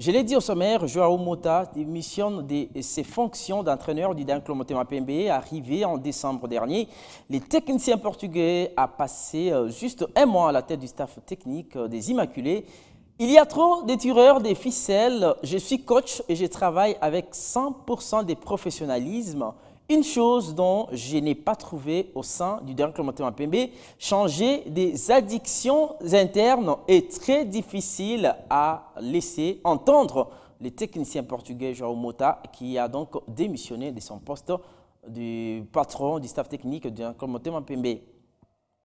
Je l'ai dit au sommaire, Joao Mota démissionne de ses fonctions d'entraîneur du Dinamo PMB, arrivé en décembre dernier. Les techniciens portugais a passé euh, juste un mois à la tête du staff technique euh, des Immaculés. Il y a trop de des ficelles. Je suis coach et je travaille avec 100% de professionnalisme. Une chose dont je n'ai pas trouvé au sein du dernier commentaire PMB, changer des addictions internes est très difficile à laisser entendre le technicien portugais João Mota qui a donc démissionné de son poste de patron du staff technique du dernier PMB.